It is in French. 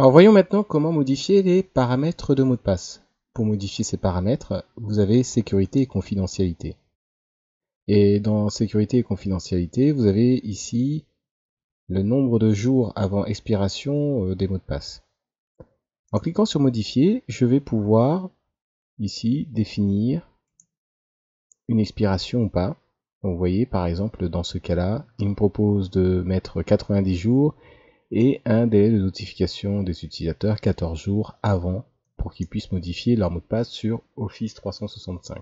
Alors voyons maintenant comment modifier les paramètres de mot de passe. Pour modifier ces paramètres, vous avez sécurité et confidentialité. Et dans sécurité et confidentialité, vous avez ici le nombre de jours avant expiration euh, des mots de passe. En cliquant sur modifier, je vais pouvoir ici définir une expiration ou pas. vous voyez par exemple dans ce cas-là, il me propose de mettre 90 jours et un délai de notification des utilisateurs 14 jours avant pour qu'ils puissent modifier leur mot de passe sur Office 365.